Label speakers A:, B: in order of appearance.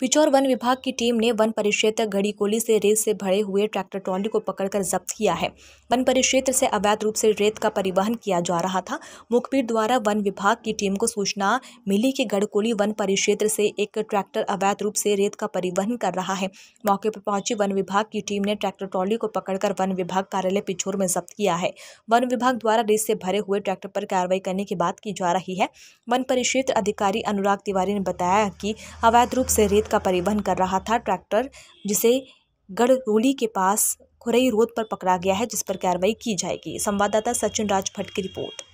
A: Pichhore one विभाग की team ने वन परिक्षेत्र घड़ीकोली से रेत से भरे हुए ट्रैक्टर ट्रॉली को पकड़कर जब्त किया है वन परिक्षेत्र से अवैध रूप से रेत का परिवहन किया जा रहा था मुखबिर द्वारा वन विभाग की टीम को सूचना मिली कि गढ़कोली वन परिक्षेत्र से एक ट्रैक्टर अवैध रूप से रेत का परिवहन कर रहा है मौके पर पहुंची वन विभाग की टीम ने ट्रैक्टर ट्रॉली को पकड़कर वन विभाग कार्यालय पिछोर में जब्त किया है वन विभाग द्वारा रेत से भरे हुए ट्रैक्टर पर कार्रवाई करने की बात की जा रही है वन परिक्षेत्र अधिकारी अनुराग तिवारी ने बताया कि अवैध रूप से रेत रेत का परिवहन कर रहा था ट्रैक्टर जिसे गढ़रोली के पास खुरई रोड पर पकड़ा गया है जिस पर कार्रवाई की जाएगी संवाददाता सचिन राज भट्ट की रिपोर्ट